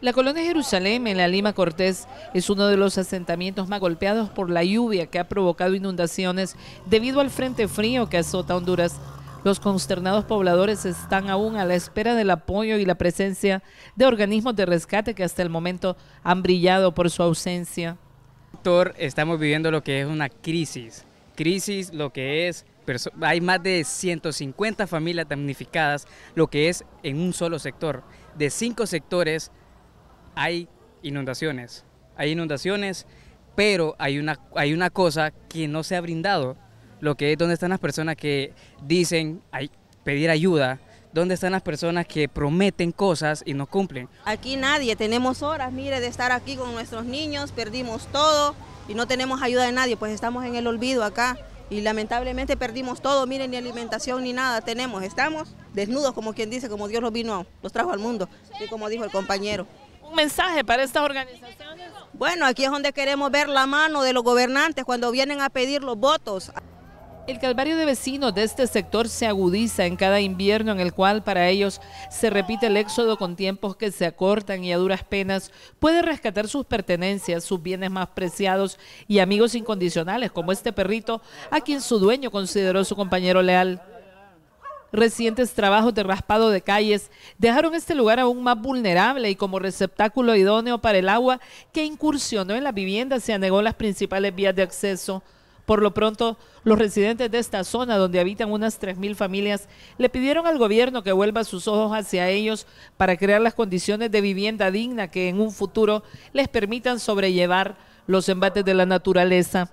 La colonia Jerusalén en la Lima Cortés es uno de los asentamientos más golpeados por la lluvia que ha provocado inundaciones debido al frente frío que azota Honduras. Los consternados pobladores están aún a la espera del apoyo y la presencia de organismos de rescate que hasta el momento han brillado por su ausencia. Doctor, estamos viviendo lo que es una crisis. Crisis, lo que es hay más de 150 familias damnificadas, lo que es en un solo sector. De cinco sectores hay inundaciones, hay inundaciones, pero hay una, hay una cosa que no se ha brindado, lo que es dónde están las personas que dicen pedir ayuda, ¿Dónde están las personas que prometen cosas y no cumplen? Aquí nadie, tenemos horas, mire, de estar aquí con nuestros niños, perdimos todo y no tenemos ayuda de nadie, pues estamos en el olvido acá y lamentablemente perdimos todo, miren, ni alimentación ni nada tenemos, estamos desnudos como quien dice, como Dios los vino, los trajo al mundo y como dijo el compañero. ¿Un mensaje para esta organización Bueno, aquí es donde queremos ver la mano de los gobernantes cuando vienen a pedir los votos. El calvario de vecinos de este sector se agudiza en cada invierno en el cual para ellos se repite el éxodo con tiempos que se acortan y a duras penas puede rescatar sus pertenencias, sus bienes más preciados y amigos incondicionales como este perrito a quien su dueño consideró su compañero leal. Recientes trabajos de raspado de calles dejaron este lugar aún más vulnerable y como receptáculo idóneo para el agua que incursionó en la vivienda se anegó las principales vías de acceso. Por lo pronto, los residentes de esta zona, donde habitan unas 3.000 familias, le pidieron al gobierno que vuelva sus ojos hacia ellos para crear las condiciones de vivienda digna que en un futuro les permitan sobrellevar los embates de la naturaleza.